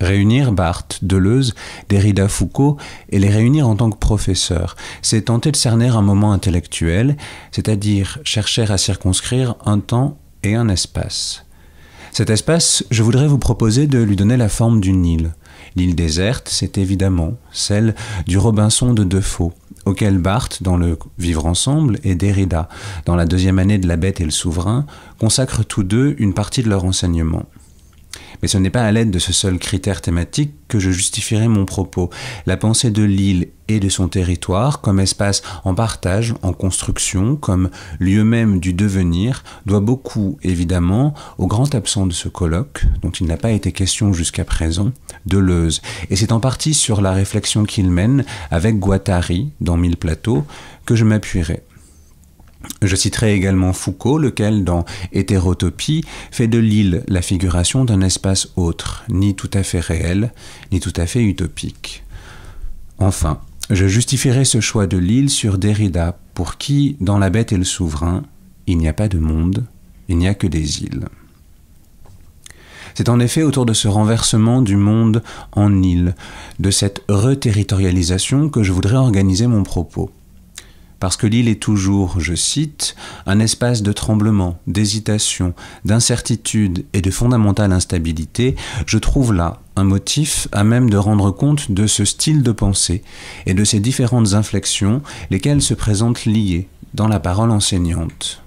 réunir Barthes, Deleuze, Derrida, Foucault et les réunir en tant que professeurs. C'est tenter de cerner un moment intellectuel, c'est-à-dire chercher à circonscrire un temps et un espace. Cet espace, je voudrais vous proposer de lui donner la forme d'une île. L'île déserte, c'est évidemment celle du Robinson de Defoe, auquel Barthes, dans le Vivre ensemble, et Derrida, dans la deuxième année de La Bête et le Souverain, consacrent tous deux une partie de leur enseignement. Mais ce n'est pas à l'aide de ce seul critère thématique que je justifierai mon propos. La pensée de l'île et de son territoire comme espace en partage, en construction, comme lieu même du devenir, doit beaucoup, évidemment, au grand absent de ce colloque, dont il n'a pas été question jusqu'à présent, Deleuze. Et c'est en partie sur la réflexion qu'il mène avec Guattari dans Mille Plateaux que je m'appuierai. Je citerai également Foucault, lequel, dans Hétérotopie, fait de l'île la figuration d'un espace autre, ni tout à fait réel, ni tout à fait utopique. Enfin, je justifierai ce choix de l'île sur Derrida, pour qui, dans La Bête et le Souverain, il n'y a pas de monde, il n'y a que des îles. C'est en effet autour de ce renversement du monde en île, de cette reterritorialisation que je voudrais organiser mon propos parce que l'île est toujours, je cite, un espace de tremblement, d'hésitation, d'incertitude et de fondamentale instabilité, je trouve là un motif à même de rendre compte de ce style de pensée et de ces différentes inflexions, lesquelles se présentent liées dans la parole enseignante.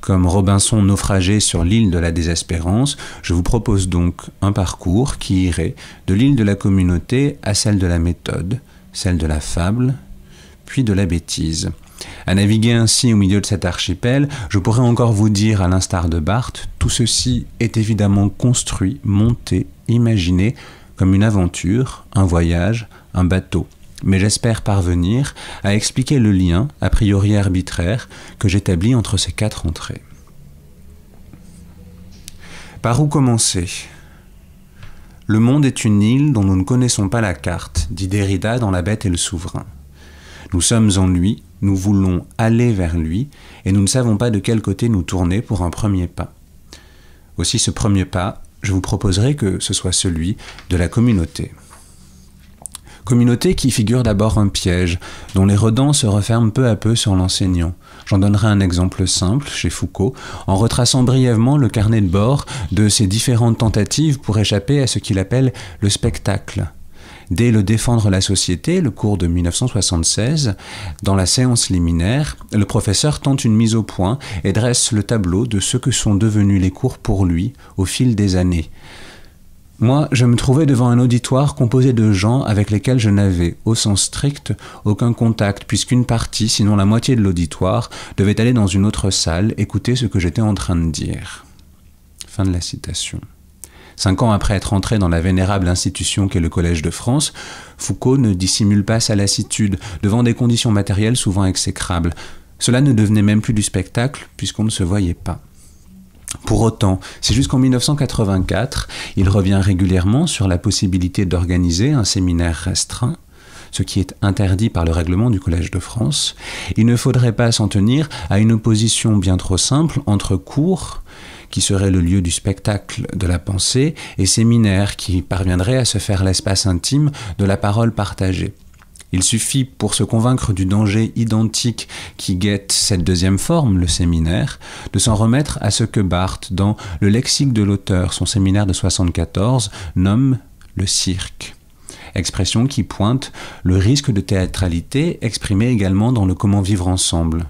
Comme Robinson naufragé sur l'île de la désespérance, je vous propose donc un parcours qui irait de l'île de la communauté à celle de la méthode, celle de la fable puis de la bêtise. À naviguer ainsi au milieu de cet archipel, je pourrais encore vous dire, à l'instar de Barthes, tout ceci est évidemment construit, monté, imaginé, comme une aventure, un voyage, un bateau. Mais j'espère parvenir à expliquer le lien, a priori arbitraire, que j'établis entre ces quatre entrées. Par où commencer Le monde est une île dont nous ne connaissons pas la carte, dit Derrida dans La Bête et le Souverain. Nous sommes en lui, nous voulons aller vers lui, et nous ne savons pas de quel côté nous tourner pour un premier pas. Aussi ce premier pas, je vous proposerai que ce soit celui de la communauté. Communauté qui figure d'abord un piège, dont les redans se referment peu à peu sur l'enseignant. J'en donnerai un exemple simple, chez Foucault, en retraçant brièvement le carnet de bord de ses différentes tentatives pour échapper à ce qu'il appelle le spectacle, dès le Défendre la société, le cours de 1976, dans la séance liminaire, le professeur tente une mise au point et dresse le tableau de ce que sont devenus les cours pour lui au fil des années. Moi, je me trouvais devant un auditoire composé de gens avec lesquels je n'avais, au sens strict, aucun contact, puisqu'une partie, sinon la moitié de l'auditoire, devait aller dans une autre salle écouter ce que j'étais en train de dire. Fin de la citation. Cinq ans après être entré dans la vénérable institution qu'est le Collège de France, Foucault ne dissimule pas sa lassitude devant des conditions matérielles souvent exécrables. Cela ne devenait même plus du spectacle puisqu'on ne se voyait pas. Pour autant, c'est jusqu'en 1984, il revient régulièrement sur la possibilité d'organiser un séminaire restreint, ce qui est interdit par le règlement du Collège de France. Il ne faudrait pas s'en tenir à une opposition bien trop simple entre cours qui serait le lieu du spectacle de la pensée, et séminaire, qui parviendrait à se faire l'espace intime de la parole partagée. Il suffit pour se convaincre du danger identique qui guette cette deuxième forme, le séminaire, de s'en remettre à ce que Barthes, dans Le lexique de l'auteur, son séminaire de 1974, nomme le cirque. Expression qui pointe le risque de théâtralité exprimé également dans le Comment vivre ensemble.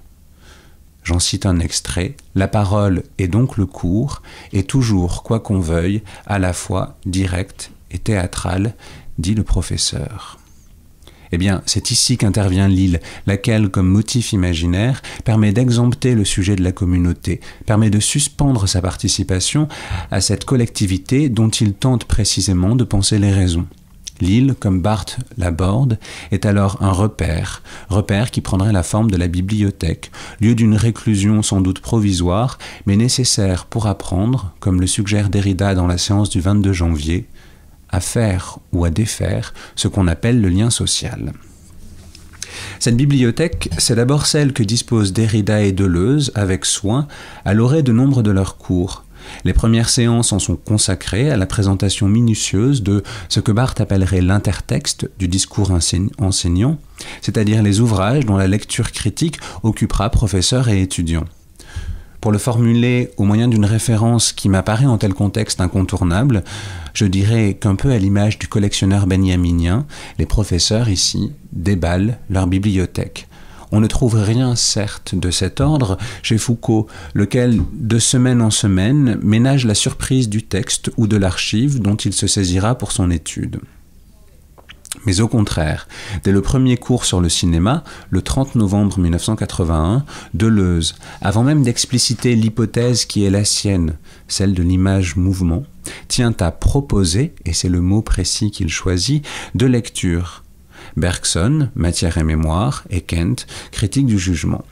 J'en cite un extrait. La parole est donc le cours et toujours, quoi qu'on veuille, à la fois directe et théâtrale, dit le professeur. Eh bien, c'est ici qu'intervient l'île, laquelle, comme motif imaginaire, permet d'exempter le sujet de la communauté, permet de suspendre sa participation à cette collectivité dont il tente précisément de penser les raisons. L'île, comme Barthes l'aborde, est alors un repère, repère qui prendrait la forme de la bibliothèque, lieu d'une réclusion sans doute provisoire, mais nécessaire pour apprendre, comme le suggère Derrida dans la séance du 22 janvier, à faire ou à défaire ce qu'on appelle le lien social. Cette bibliothèque, c'est d'abord celle que disposent Derrida et Deleuze avec soin à l'orée de nombre de leurs cours, les premières séances en sont consacrées à la présentation minutieuse de ce que Barthes appellerait l'intertexte du discours enseignant, c'est-à-dire les ouvrages dont la lecture critique occupera professeurs et étudiants. Pour le formuler au moyen d'une référence qui m'apparaît en tel contexte incontournable, je dirais qu'un peu à l'image du collectionneur benjaminien, les professeurs ici déballent leur bibliothèque. On ne trouve rien, certes, de cet ordre chez Foucault, lequel, de semaine en semaine, ménage la surprise du texte ou de l'archive dont il se saisira pour son étude. Mais au contraire, dès le premier cours sur le cinéma, le 30 novembre 1981, Deleuze, avant même d'expliciter l'hypothèse qui est la sienne, celle de l'image-mouvement, tient à proposer, et c'est le mot précis qu'il choisit, de lecture Bergson, Matière et mémoire, et Kent, Critique du jugement.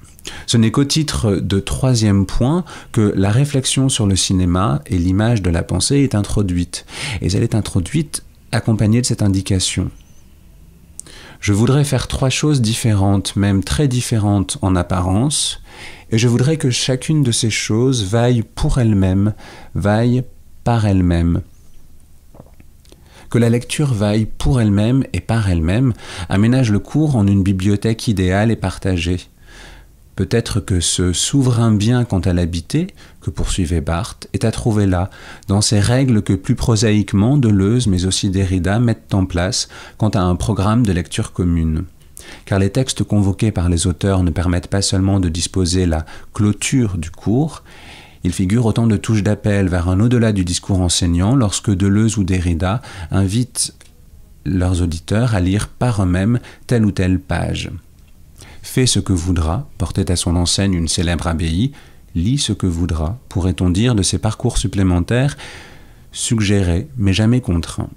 Ce n'est qu'au titre de troisième point que la réflexion sur le cinéma et l'image de la pensée est introduite, et elle est introduite accompagnée de cette indication. Je voudrais faire trois choses différentes, même très différentes en apparence, et je voudrais que chacune de ces choses vaille pour elle-même, vaille par elle-même que la lecture vaille pour elle-même et par elle-même, aménage le cours en une bibliothèque idéale et partagée. Peut-être que ce souverain bien quant à l'habiter, que poursuivait Barthes, est à trouver là, dans ces règles que plus prosaïquement Deleuze mais aussi Derrida mettent en place quant à un programme de lecture commune car les textes convoqués par les auteurs ne permettent pas seulement de disposer la clôture du cours, il figure autant de touches d'appel vers un au-delà du discours enseignant lorsque Deleuze ou Derrida invitent leurs auditeurs à lire par eux-mêmes telle ou telle page. Fais ce que voudra, portait à son enseigne une célèbre abbaye, lis ce que voudra, pourrait-on dire de ses parcours supplémentaires, suggérés mais jamais contraints.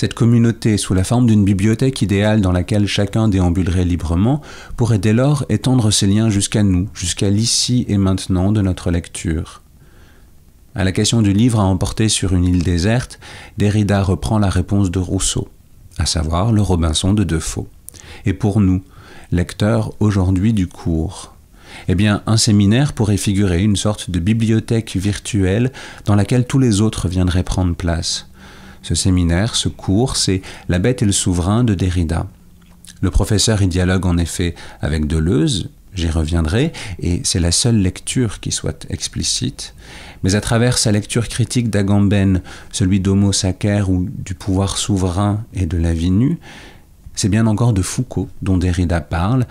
Cette communauté, sous la forme d'une bibliothèque idéale dans laquelle chacun déambulerait librement, pourrait dès lors étendre ses liens jusqu'à nous, jusqu'à l'ici et maintenant de notre lecture. À la question du livre à emporter sur une île déserte, Derrida reprend la réponse de Rousseau, à savoir le Robinson de Defoe. Et pour nous, lecteurs aujourd'hui du cours, eh bien, un séminaire pourrait figurer une sorte de bibliothèque virtuelle dans laquelle tous les autres viendraient prendre place ce séminaire, ce cours, c'est La bête et le souverain de Derrida. Le professeur y dialogue en effet avec Deleuze, j'y reviendrai, et c'est la seule lecture qui soit explicite, mais à travers sa lecture critique d'Agamben, celui d'Homo Sacer ou du pouvoir souverain et de la vie nue, c'est bien encore de Foucault dont Derrida parle,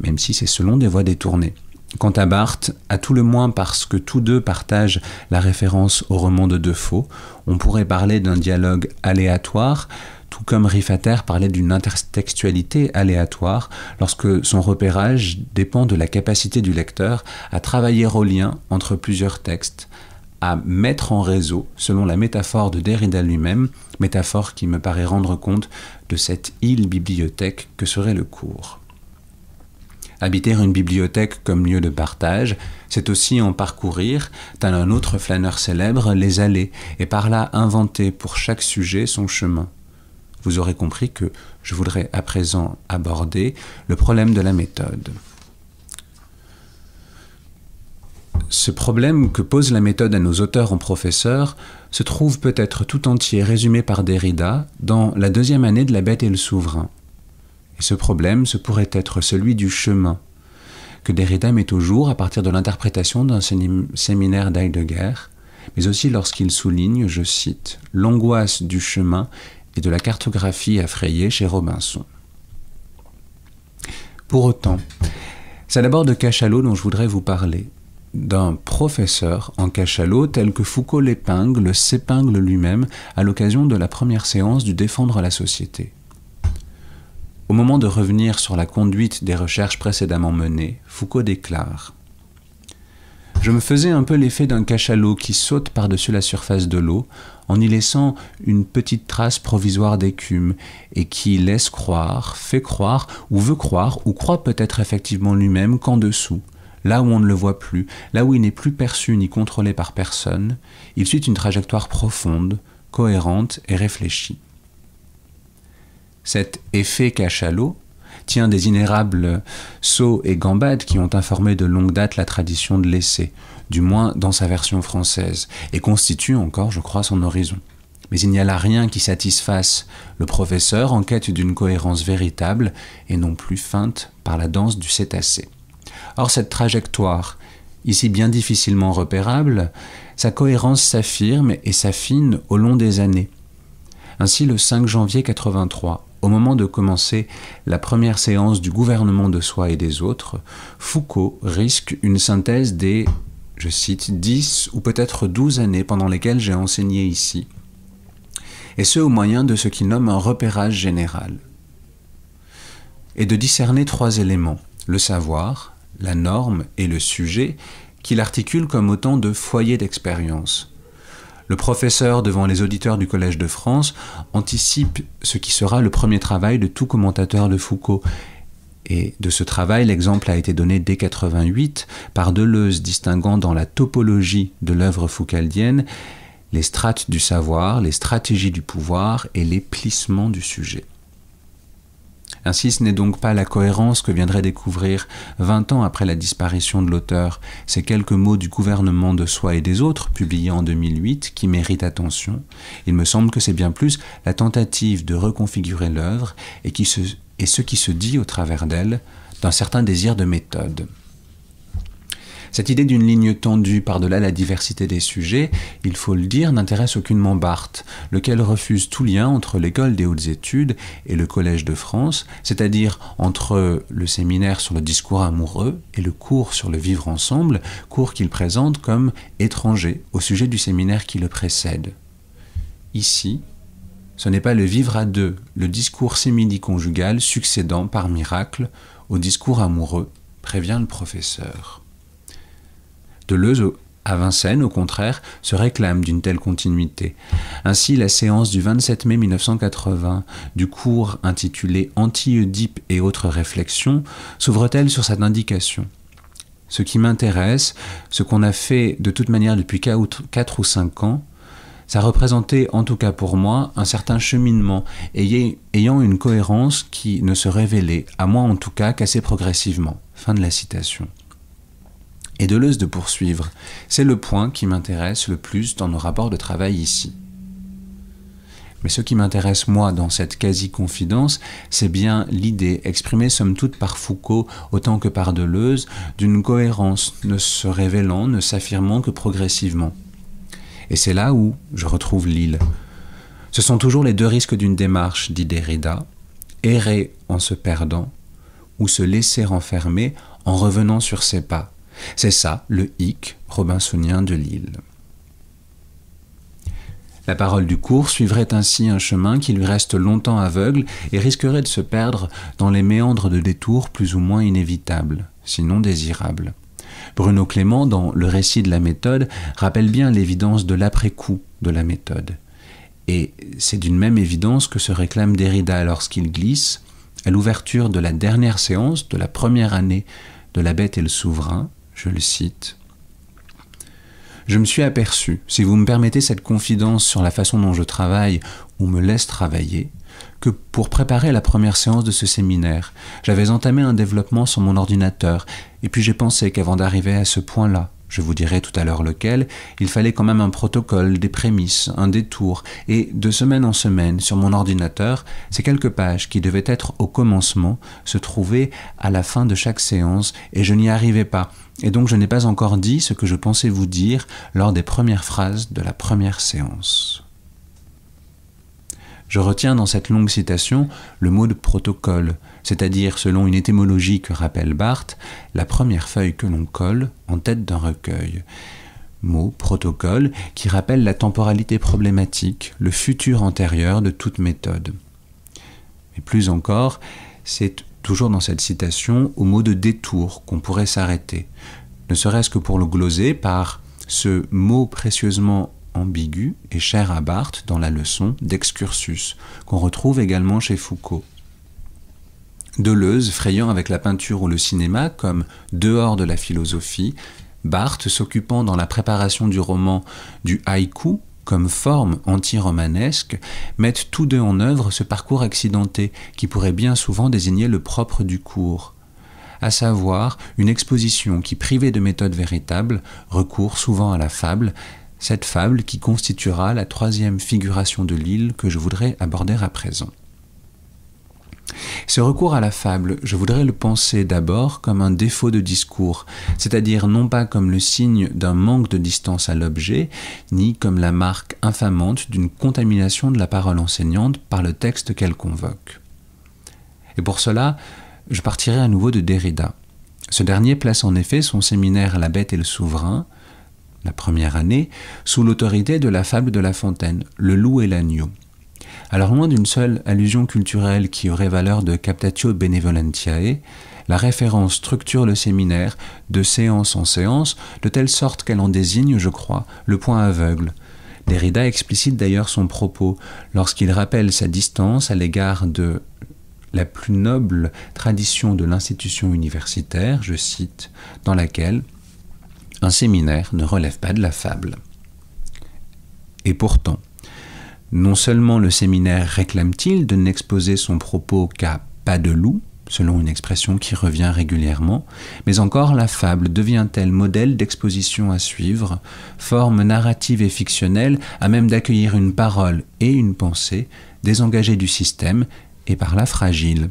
même si c'est selon des voies détournées. Quant à Barthes, à tout le moins parce que tous deux partagent la référence au roman de Defoe, on pourrait parler d'un dialogue aléatoire, tout comme Rifater parlait d'une intertextualité aléatoire, lorsque son repérage dépend de la capacité du lecteur à travailler au lien entre plusieurs textes, à mettre en réseau, selon la métaphore de Derrida lui-même, métaphore qui me paraît rendre compte de cette île bibliothèque que serait le cours. Habiter une bibliothèque comme lieu de partage, c'est aussi en parcourir, tel un autre flâneur célèbre, les allées, et par là inventer pour chaque sujet son chemin. Vous aurez compris que je voudrais à présent aborder le problème de la méthode. Ce problème que pose la méthode à nos auteurs en professeurs se trouve peut-être tout entier résumé par Derrida dans La deuxième année de La Bête et le Souverain. Et ce problème, ce pourrait être celui du chemin que Derrida met au jour à partir de l'interprétation d'un séminaire d'Heidegger, mais aussi lorsqu'il souligne, je cite, l'angoisse du chemin et de la cartographie affrayée chez Robinson. Pour autant, c'est d'abord de Cachalot dont je voudrais vous parler, d'un professeur en cachalot tel que Foucault l'épingle, s'épingle lui-même à l'occasion de la première séance du Défendre la société. Au moment de revenir sur la conduite des recherches précédemment menées, Foucault déclare Je me faisais un peu l'effet d'un cachalot qui saute par-dessus la surface de l'eau en y laissant une petite trace provisoire d'écume et qui laisse croire, fait croire ou veut croire ou croit peut-être effectivement lui-même qu'en dessous, là où on ne le voit plus, là où il n'est plus perçu ni contrôlé par personne, il suit une trajectoire profonde, cohérente et réfléchie. Cet effet cachalot tient des inérables Sceaux et gambades qui ont informé de longue date la tradition de l'essai, du moins dans sa version française, et constitue encore, je crois, son horizon. Mais il n'y a là rien qui satisfasse le professeur en quête d'une cohérence véritable et non plus feinte par la danse du cétacé. Or cette trajectoire, ici bien difficilement repérable, sa cohérence s'affirme et s'affine au long des années. Ainsi le 5 janvier 83, au moment de commencer la première séance du gouvernement de soi et des autres, Foucault risque une synthèse des, je cite, 10 ou peut-être 12 années pendant lesquelles j'ai enseigné ici, et ce au moyen de ce qu'il nomme un repérage général, et de discerner trois éléments, le savoir, la norme et le sujet, qu'il articule comme autant de foyers d'expérience, le professeur, devant les auditeurs du Collège de France, anticipe ce qui sera le premier travail de tout commentateur de Foucault. Et de ce travail, l'exemple a été donné dès 88 par Deleuze, distinguant dans la topologie de l'œuvre foucaldienne les strates du savoir, les stratégies du pouvoir et les plissements du sujet. Ainsi, ce n'est donc pas la cohérence que viendrait découvrir, 20 ans après la disparition de l'auteur, ces quelques mots du gouvernement de soi et des autres, publiés en 2008, qui méritent attention. Il me semble que c'est bien plus la tentative de reconfigurer l'œuvre et, et ce qui se dit au travers d'elle d'un certain désir de méthode. Cette idée d'une ligne tendue par-delà la diversité des sujets, il faut le dire, n'intéresse aucunement Barthes, lequel refuse tout lien entre l'école des hautes études et le Collège de France, c'est-à-dire entre le séminaire sur le discours amoureux et le cours sur le vivre ensemble, cours qu'il présente comme étranger au sujet du séminaire qui le précède. Ici, ce n'est pas le vivre à deux, le discours sémini-conjugal succédant par miracle au discours amoureux, prévient le professeur. Deleuze à Vincennes, au contraire, se réclame d'une telle continuité. Ainsi, la séance du 27 mai 1980 du cours intitulé anti et autres réflexions s'ouvre-t-elle sur cette indication Ce qui m'intéresse, ce qu'on a fait de toute manière depuis 4 ou 5 ans, ça représentait, en tout cas pour moi, un certain cheminement, ayant une cohérence qui ne se révélait, à moi en tout cas, qu'assez progressivement. Fin de la citation et Deleuze de poursuivre. C'est le point qui m'intéresse le plus dans nos rapports de travail ici. Mais ce qui m'intéresse moi dans cette quasi-confidence, c'est bien l'idée, exprimée somme toute par Foucault autant que par Deleuze, d'une cohérence ne se révélant, ne s'affirmant que progressivement. Et c'est là où je retrouve l'île. Ce sont toujours les deux risques d'une démarche, dit Derrida, errer en se perdant ou se laisser renfermer en revenant sur ses pas. C'est ça le hic robinsonien de l'île. La parole du cours suivrait ainsi un chemin qui lui reste longtemps aveugle et risquerait de se perdre dans les méandres de détours plus ou moins inévitables, sinon désirables. Bruno Clément, dans Le récit de la méthode, rappelle bien l'évidence de l'après-coup de la méthode. Et c'est d'une même évidence que se réclame Derrida lorsqu'il glisse, à l'ouverture de la dernière séance de la première année de La Bête et le Souverain, je le cite. Je me suis aperçu, si vous me permettez cette confidence sur la façon dont je travaille ou me laisse travailler, que pour préparer la première séance de ce séminaire, j'avais entamé un développement sur mon ordinateur, et puis j'ai pensé qu'avant d'arriver à ce point-là, je vous dirai tout à l'heure lequel, il fallait quand même un protocole, des prémices, un détour, et de semaine en semaine, sur mon ordinateur, ces quelques pages qui devaient être au commencement se trouvaient à la fin de chaque séance, et je n'y arrivais pas. Et donc je n'ai pas encore dit ce que je pensais vous dire lors des premières phrases de la première séance. Je retiens dans cette longue citation le mot de protocole, c'est-à-dire selon une étymologie que rappelle Barthes, la première feuille que l'on colle en tête d'un recueil mot, protocole, qui rappelle la temporalité problématique, le futur antérieur de toute méthode. Et plus encore, c'est toujours dans cette citation au mot de détour qu'on pourrait s'arrêter, ne serait-ce que pour le gloser par ce mot précieusement ambigu et cher à Barthes dans la leçon d'excursus, qu'on retrouve également chez Foucault. Deleuze frayant avec la peinture ou le cinéma comme dehors de la philosophie, Barthes s'occupant dans la préparation du roman du haïku comme forme anti-romanesque, mettent tous deux en œuvre ce parcours accidenté qui pourrait bien souvent désigner le propre du cours à savoir une exposition qui, privée de méthode véritable, recourt souvent à la fable, cette fable qui constituera la troisième figuration de l'île que je voudrais aborder à présent. Ce recours à la fable, je voudrais le penser d'abord comme un défaut de discours, c'est-à-dire non pas comme le signe d'un manque de distance à l'objet, ni comme la marque infamante d'une contamination de la parole enseignante par le texte qu'elle convoque. Et pour cela, je partirai à nouveau de Derrida. Ce dernier place en effet son séminaire La bête et le souverain, la première année, sous l'autorité de la fable de La Fontaine, Le loup et l'agneau, alors loin d'une seule allusion culturelle qui aurait valeur de captatio benevolentiae, la référence structure le séminaire de séance en séance, de telle sorte qu'elle en désigne, je crois, le point aveugle. Derrida explicite d'ailleurs son propos lorsqu'il rappelle sa distance à l'égard de la plus noble tradition de l'institution universitaire, je cite, dans laquelle un séminaire ne relève pas de la fable. Et pourtant, non seulement le séminaire réclame-t-il de n'exposer son propos qu'à pas de loup, selon une expression qui revient régulièrement, mais encore la fable devient-elle modèle d'exposition à suivre, forme narrative et fictionnelle à même d'accueillir une parole et une pensée, désengagée du système et par là fragile.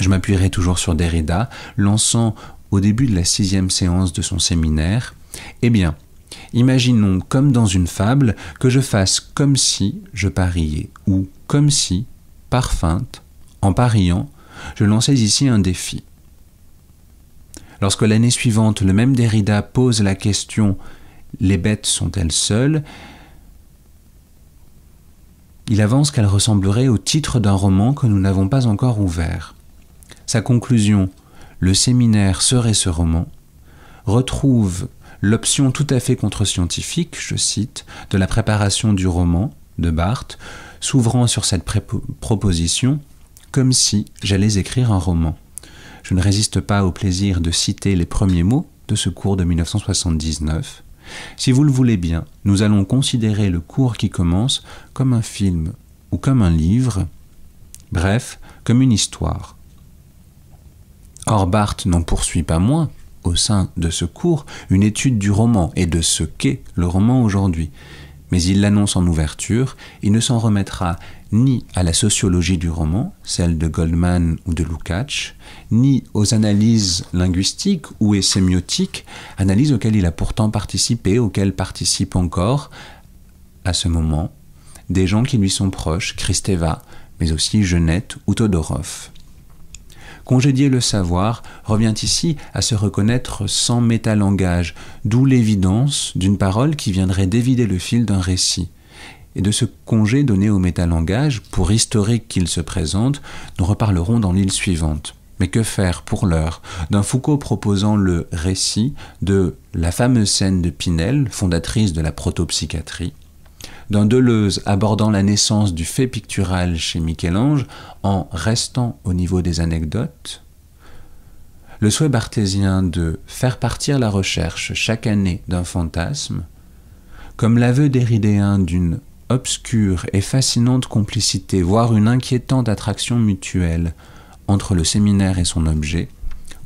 Je m'appuierai toujours sur Derrida, lançant au début de la sixième séance de son séminaire Eh bien, Imaginons, comme dans une fable, que je fasse comme si je pariais, ou comme si, par feinte, en pariant, je lançais ici un défi. Lorsque l'année suivante, le même Derrida pose la question Les bêtes sont-elles seules il avance qu'elle ressemblerait au titre d'un roman que nous n'avons pas encore ouvert. Sa conclusion, Le séminaire serait ce roman, retrouve l'option tout à fait contre-scientifique, je cite, de la préparation du roman de Barthes, s'ouvrant sur cette proposition comme si j'allais écrire un roman. Je ne résiste pas au plaisir de citer les premiers mots de ce cours de 1979. Si vous le voulez bien, nous allons considérer le cours qui commence comme un film ou comme un livre, bref, comme une histoire. Or Barthes n'en poursuit pas moins au sein de ce cours une étude du roman et de ce qu'est le roman aujourd'hui. Mais il l'annonce en ouverture, il ne s'en remettra ni à la sociologie du roman, celle de Goldman ou de Lukács, ni aux analyses linguistiques ou sémiotiques, analyses auxquelles il a pourtant participé, auxquelles participent encore, à ce moment, des gens qui lui sont proches, Kristeva, mais aussi Jeunette ou Todorov. Congédier le savoir revient ici à se reconnaître sans métalangage, d'où l'évidence d'une parole qui viendrait dévider le fil d'un récit. Et de ce congé donné au métalangage, pour historique qu'il se présente, nous reparlerons dans l'île suivante. Mais que faire pour l'heure d'un Foucault proposant le récit de la fameuse scène de Pinel, fondatrice de la protopsychiatrie, dans Deleuze, abordant la naissance du fait pictural chez Michel-Ange, en restant au niveau des anecdotes, le souhait barthésien de faire partir la recherche chaque année d'un fantasme, comme l'aveu d'Héridéen d'une obscure et fascinante complicité, voire une inquiétante attraction mutuelle entre le séminaire et son objet,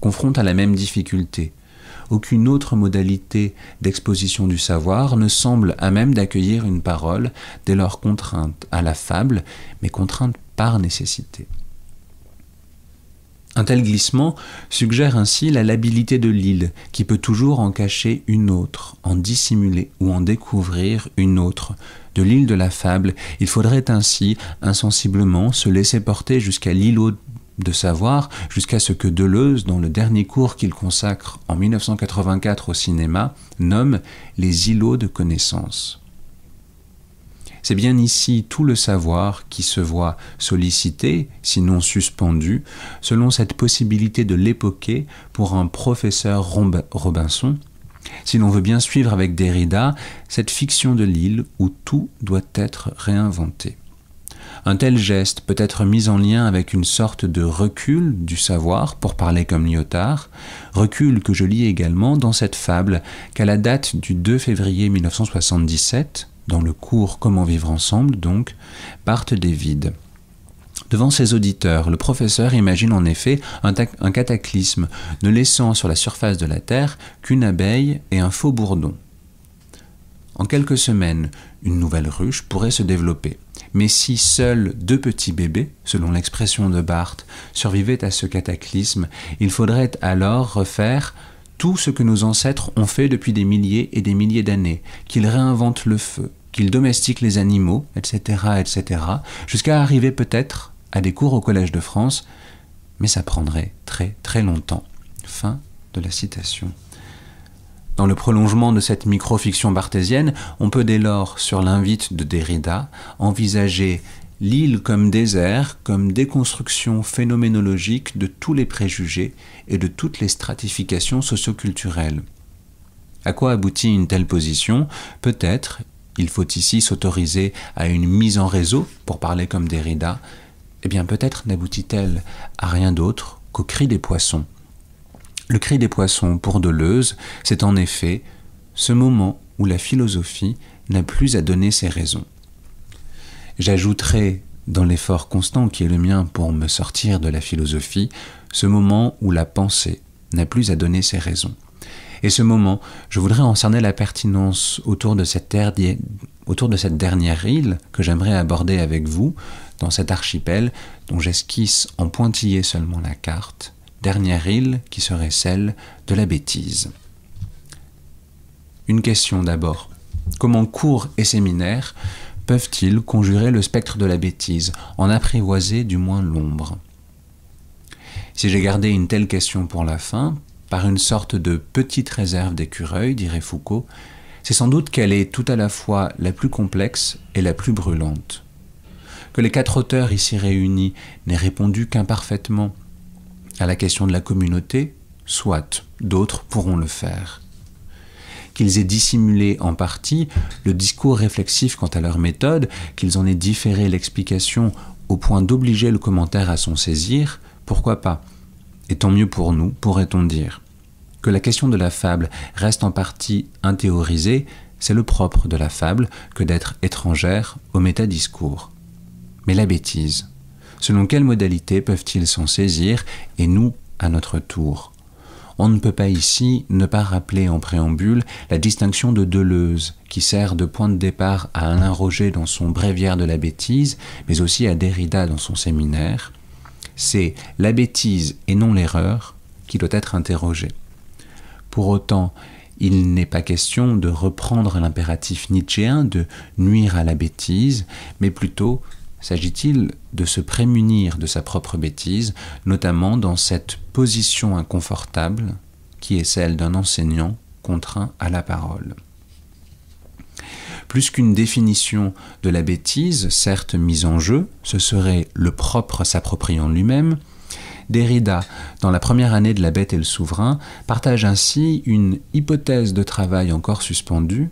confronte à la même difficulté, aucune autre modalité d'exposition du savoir ne semble à même d'accueillir une parole dès lors contrainte à la fable, mais contrainte par nécessité. Un tel glissement suggère ainsi la labilité de l'île, qui peut toujours en cacher une autre, en dissimuler ou en découvrir une autre. De l'île de la fable, il faudrait ainsi, insensiblement, se laisser porter jusqu'à l'îlot de savoir, jusqu'à ce que Deleuze, dans le dernier cours qu'il consacre en 1984 au cinéma, nomme les îlots de connaissance. C'est bien ici tout le savoir qui se voit sollicité, sinon suspendu, selon cette possibilité de l'époquer pour un professeur Robinson, si l'on veut bien suivre avec Derrida cette fiction de l'île où tout doit être réinventé. Un tel geste peut être mis en lien avec une sorte de recul du savoir, pour parler comme Lyotard, recul que je lis également dans cette fable qu'à la date du 2 février 1977, dans le cours Comment vivre ensemble donc, partent des vides. Devant ses auditeurs, le professeur imagine en effet un, un, cataclysme, ne laissant sur la surface de la Terre qu'une abeille et un faux bourdon. En quelques semaines, une nouvelle ruche pourrait se développer. Mais si seuls deux petits bébés, selon l'expression de Barthes, survivaient à ce cataclysme, il faudrait alors refaire tout ce que nos ancêtres ont fait depuis des milliers et des milliers d'années, qu'ils réinventent le feu, qu'ils domestiquent les animaux, etc., etc., jusqu'à arriver peut-être à des cours au Collège de France, mais ça prendrait très très longtemps. Fin de la citation. Dans le prolongement de cette microfiction barthésienne, on peut dès lors, sur l'invite de Derrida, envisager l'île comme désert, comme déconstruction phénoménologique de tous les préjugés et de toutes les stratifications socioculturelles. À quoi aboutit une telle position Peut-être, il faut ici s'autoriser à une mise en réseau, pour parler comme Derrida, eh bien peut-être n'aboutit-elle à rien d'autre qu'au cri des poissons, le cri des poissons pour Deleuze, c'est en effet ce moment où la philosophie n'a plus à donner ses raisons. J'ajouterai, dans l'effort constant qui est le mien pour me sortir de la philosophie, ce moment où la pensée n'a plus à donner ses raisons. Et ce moment, je voudrais en la pertinence autour de cette, autour de cette dernière île que j'aimerais aborder avec vous, dans cet archipel dont j'esquisse en pointillé seulement la carte, dernière île qui serait celle de la bêtise. Une question d'abord. Comment cours et séminaires peuvent-ils conjurer le spectre de la bêtise, en apprivoiser du moins l'ombre Si j'ai gardé une telle question pour la fin, par une sorte de petite réserve d'écureuil, dirait Foucault, c'est sans doute qu'elle est tout à la fois la plus complexe et la plus brûlante. Que les quatre auteurs ici réunis n'aient répondu qu'imparfaitement, la question de la communauté, soit, d'autres pourront le faire. Qu'ils aient dissimulé en partie le discours réflexif quant à leur méthode, qu'ils en aient différé l'explication au point d'obliger le commentaire à s'en saisir, pourquoi pas Et tant mieux pour nous, pourrait-on dire. Que la question de la fable reste en partie intéorisée, c'est le propre de la fable que d'être étrangère au métadiscours. Mais la bêtise, Selon quelles modalités peuvent-ils s'en saisir et nous, à notre tour on ne peut pas ici ne pas rappeler en préambule la distinction de Deleuze, qui sert de point de départ à Alain Roger dans son Bréviaire de la bêtise, mais aussi à Derrida dans son séminaire. C'est la bêtise et non l'erreur qui doit être interrogée. Pour autant, il n'est pas question de reprendre l'impératif nietzschéen de nuire à la bêtise, mais plutôt S'agit-il de se prémunir de sa propre bêtise, notamment dans cette position inconfortable qui est celle d'un enseignant contraint à la parole plus qu'une définition de la bêtise, certes mise en jeu, ce serait le propre s'appropriant lui-même, Derrida, dans la première année de La Bête et le Souverain, partage ainsi une hypothèse de travail encore suspendue,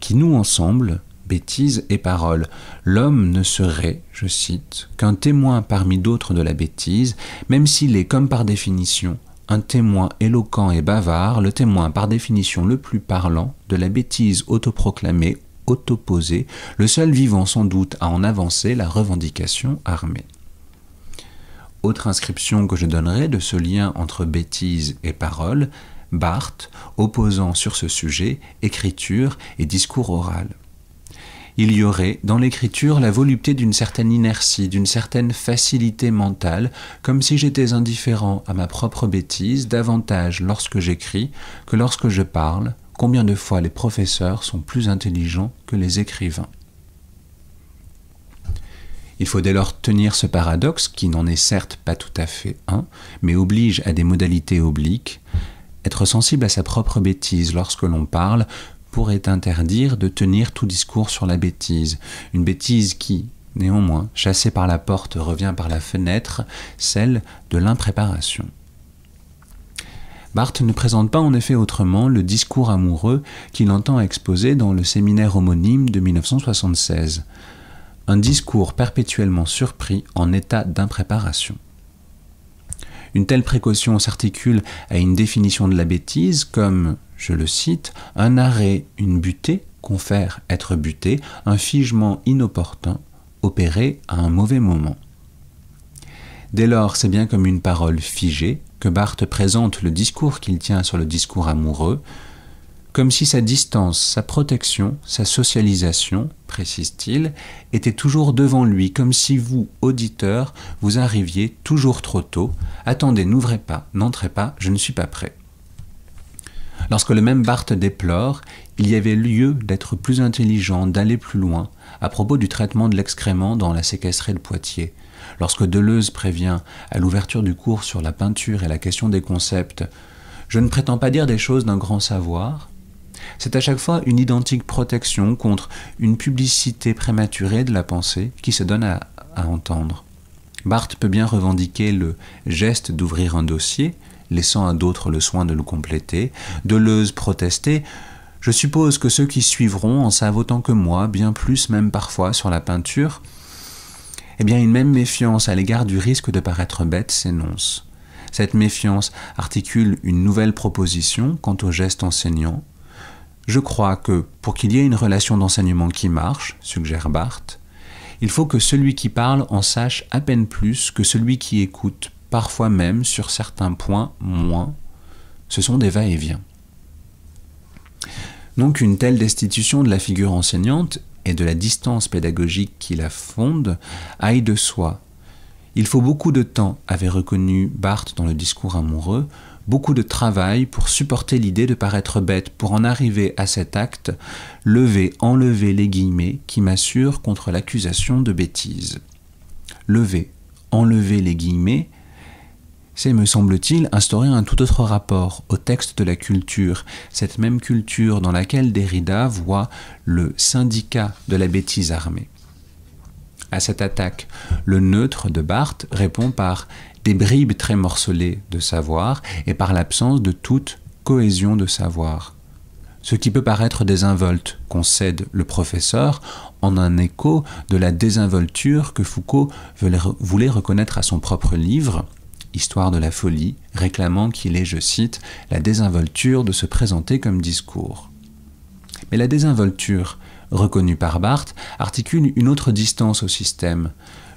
qui nous ensemble bêtise et parole. L'homme ne serait, je cite, qu'un témoin parmi d'autres de la bêtise, même s'il est, comme par définition, un témoin éloquent et bavard, le témoin par définition le plus parlant de la bêtise autoproclamée, autoposée, le seul vivant sans doute à en avancer la revendication armée. Autre inscription que je donnerai de ce lien entre bêtise et parole, Barthes, opposant sur ce sujet écriture et discours oral il y aurait dans l'écriture la volupté d'une certaine inertie, d'une certaine facilité mentale, comme si j'étais indifférent à ma propre bêtise davantage lorsque j'écris que lorsque je parle, combien de fois les professeurs sont plus intelligents que les écrivains. Il faut dès lors tenir ce paradoxe, qui n'en est certes pas tout à fait un, mais oblige à des modalités obliques, être sensible à sa propre bêtise lorsque l'on parle, pourrait interdire de tenir tout discours sur la bêtise, une bêtise qui, néanmoins, chassée par la porte, revient par la fenêtre, celle de l'impréparation. Barthes ne présente pas en effet autrement le discours amoureux qu'il entend exposer dans le séminaire homonyme de 1976, un discours perpétuellement surpris en état d'impréparation. Une telle précaution s'articule à une définition de la bêtise comme je le cite, un arrêt, une butée, confère être buté, un figement inopportun, opéré à un mauvais moment. Dès lors, c'est bien comme une parole figée que Barthes présente le discours qu'il tient sur le discours amoureux, comme si sa distance, sa protection, sa socialisation, précise-t-il, était toujours devant lui, comme si vous, auditeurs, vous arriviez toujours trop tôt. Attendez, n'ouvrez pas, n'entrez pas, je ne suis pas prêt. Lorsque le même Barthes déplore, il y avait lieu d'être plus intelligent, d'aller plus loin, à propos du traitement de l'excrément dans la séquestrée de Poitiers. Lorsque Deleuze prévient, à l'ouverture du cours sur la peinture et la question des concepts, Je ne prétends pas dire des choses d'un grand savoir, c'est à chaque fois une identique protection contre une publicité prématurée de la pensée qui se donne à, entendre. Barthes peut bien revendiquer le geste d'ouvrir un dossier, laissant à d'autres le soin de le compléter. Deleuze protester, Je suppose que ceux qui suivront en savent autant que moi, bien plus même parfois sur la peinture. Eh bien, une même méfiance à l'égard du risque de paraître bête s'énonce. Cette méfiance articule une nouvelle proposition quant au geste enseignant. Je crois que, pour qu'il y ait une relation d'enseignement qui marche, suggère Barthes, il faut que celui qui parle en sache à peine plus que celui qui écoute parfois même sur certains points moins. Ce sont des va-et-vient. Donc une telle destitution de la figure enseignante et de la distance pédagogique qui la fonde aille de soi. Il faut beaucoup de temps, avait reconnu Barthes dans le discours amoureux, beaucoup de travail pour supporter l'idée de paraître bête, pour en arriver à cet acte, lever, enlever les guillemets qui m'assure contre l'accusation de bêtise. Lever, enlever les guillemets c'est, me semble-t-il, instaurer un tout autre rapport au texte de la culture, cette même culture dans laquelle Derrida voit le syndicat de la bêtise armée. À cette attaque, le neutre de Barthes répond par des bribes très morcelées de savoir et par l'absence de toute cohésion de savoir. Ce qui peut paraître désinvolte, concède le professeur, en un écho de la désinvolture que Foucault voulait reconnaître à son propre livre, Histoire de la folie, réclamant qu'il ait, je cite, la désinvolture de se présenter comme discours. Mais la désinvolture, reconnue par Barthes, articule une autre distance au système.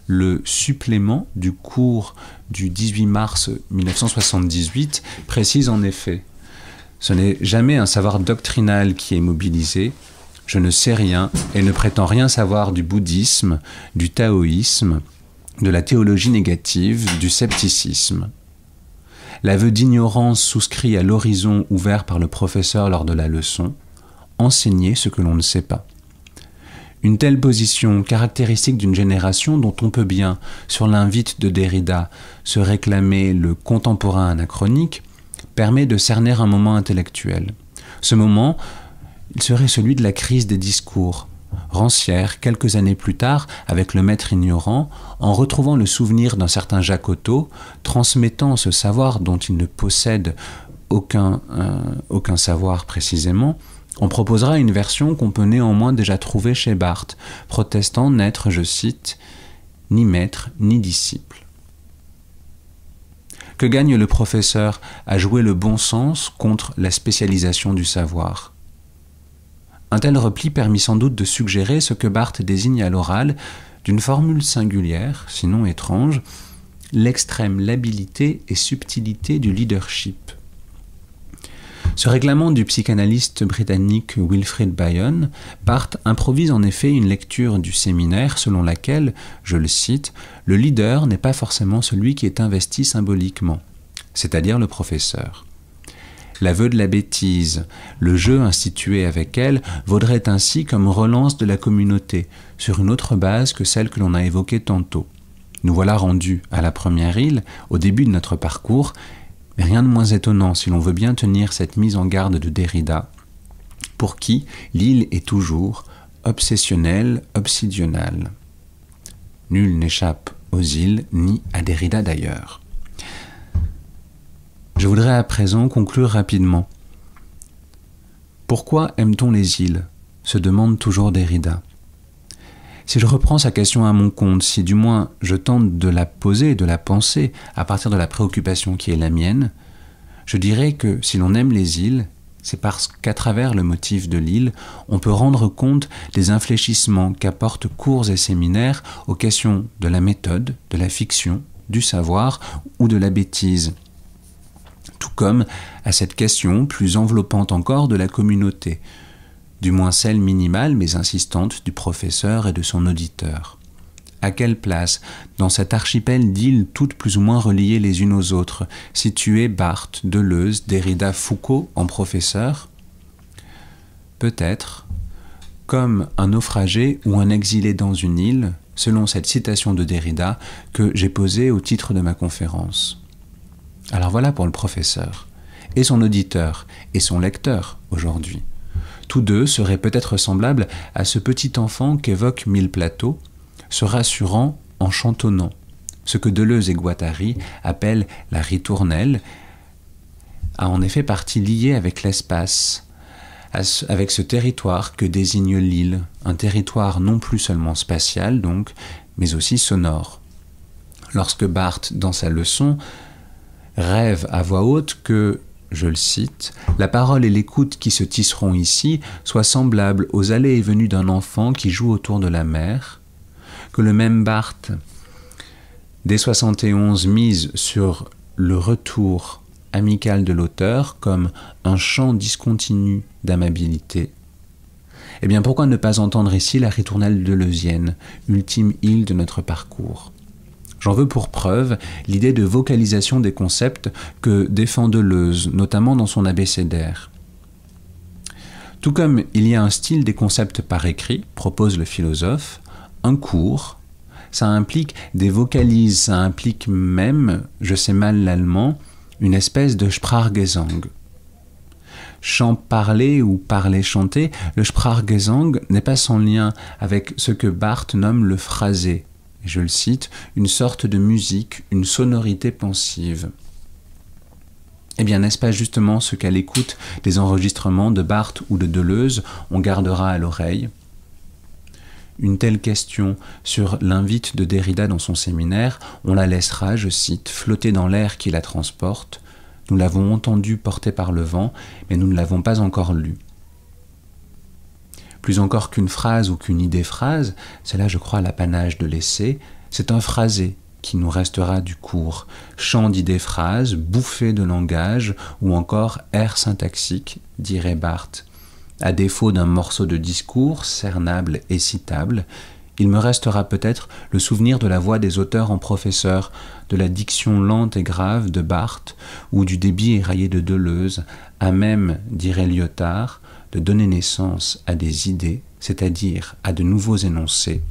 Le supplément du cours du 18 mars 1978 précise en effet Ce n'est jamais un savoir doctrinal qui est mobilisé, je ne sais rien et ne prétends rien savoir du bouddhisme, du taoïsme, de la théologie négative, du scepticisme. L'aveu d'ignorance souscrit à l'horizon ouvert par le professeur lors de la leçon, enseigner ce que l'on ne sait pas. Une telle position, caractéristique d'une génération dont on peut bien, sur l'invite de Derrida, se réclamer le contemporain anachronique, permet de cerner un moment intellectuel. Ce moment, il serait celui de la crise des discours, Rancière, quelques années plus tard, avec le maître ignorant, en retrouvant le souvenir d'un certain Jacotot, transmettant ce savoir dont il ne possède aucun, euh, aucun savoir précisément, on proposera une version qu'on peut néanmoins déjà trouver chez Barthes, protestant n'être, je cite, ni maître ni disciple. Que gagne le professeur à jouer le bon sens contre la spécialisation du savoir un tel repli permit sans doute de suggérer ce que Barthes désigne à l'oral, d'une formule singulière, sinon étrange, l'extrême labilité et subtilité du leadership. Ce règlement du psychanalyste britannique Wilfred Bayon, Barthes improvise en effet une lecture du séminaire selon laquelle, je le cite, le leader n'est pas forcément celui qui est investi symboliquement, c'est-à-dire le professeur. L'aveu de la bêtise, le jeu institué avec elle, vaudrait ainsi comme relance de la communauté, sur une autre base que celle que l'on a évoquée tantôt. Nous voilà rendus à la première île, au début de notre parcours, mais rien de moins étonnant si l'on veut bien tenir cette mise en garde de Derrida, pour qui l'île est toujours obsessionnelle, obsidionale. Nul n'échappe aux îles, ni à Derrida d'ailleurs. Je voudrais à présent conclure rapidement. Pourquoi aime-t-on les îles se demande toujours Derrida. Si je reprends sa question à mon compte, si du moins je tente de la poser, de la penser, à partir de la préoccupation qui est la mienne, je dirais que si l'on aime les îles, c'est parce qu'à travers le motif de l'île, on peut rendre compte des infléchissements qu'apportent cours et séminaires aux questions de la méthode, de la fiction, du savoir ou de la bêtise tout comme à cette question plus enveloppante encore de la communauté, du moins celle minimale mais insistante du professeur et de son auditeur. À quelle place, dans cet archipel d'îles toutes plus ou moins reliées les unes aux autres, situées Barthes, Deleuze, Derrida, Foucault en professeur Peut-être, comme un naufragé ou un exilé dans une île, selon cette citation de Derrida que j'ai posée au titre de ma conférence. Alors voilà pour le professeur, et son auditeur, et son lecteur aujourd'hui. Tous deux seraient peut-être semblables à ce petit enfant qu'évoque Mille Plateaux, se rassurant en chantonnant, ce que Deleuze et Guattari appellent la ritournelle, a en effet partie liée avec l'espace, avec ce territoire que désigne l'île, un territoire non plus seulement spatial donc, mais aussi sonore. Lorsque Barthes, dans sa leçon, rêve à voix haute que je le cite, la parole et l'écoute qui se tisseront ici soient semblables aux allées et venues d'un enfant qui joue autour de la mer, que le même Barthes des 71 mise sur le retour amical de l'auteur comme un chant discontinu d'amabilité. Eh bien pourquoi ne pas entendre ici la ritournelle de Leusienne, ultime île de notre parcours J'en veux pour preuve l'idée de vocalisation des concepts que défend Deleuze, notamment dans son abécédaire. Tout comme il y a un style des concepts par écrit, propose le philosophe, un cours, ça implique des vocalises, ça implique même, je sais mal l'allemand, une espèce de Sprachgesang. Chant parler ou parler chanter, le Sprachgesang n'est pas sans lien avec ce que Barthes nomme le phrasé, je le cite, une sorte de musique, une sonorité pensive. Eh bien, n'est-ce pas justement ce qu'à l'écoute des enregistrements de Barthes ou de Deleuze, on gardera à l'oreille Une telle question sur l'invite de Derrida dans son séminaire, on la laissera, je cite, flotter dans l'air qui la transporte. Nous l'avons entendue portée par le vent, mais nous ne l'avons pas encore lue plus encore qu'une phrase ou qu'une idée-phrase, c'est là, je crois, l'apanage de l'essai, c'est un phrasé qui nous restera du cours, champ d'idées-phrases, bouffée de langage ou encore air syntaxique, dirait Barthes. À défaut d'un morceau de discours cernable et citable, il me restera peut-être le souvenir de la voix des auteurs en professeur, de la diction lente et grave de Barthes, ou du débit éraillé de Deleuze, à même, dirait Lyotard, de donner naissance à des idées, c'est-à-dire à de nouveaux énoncés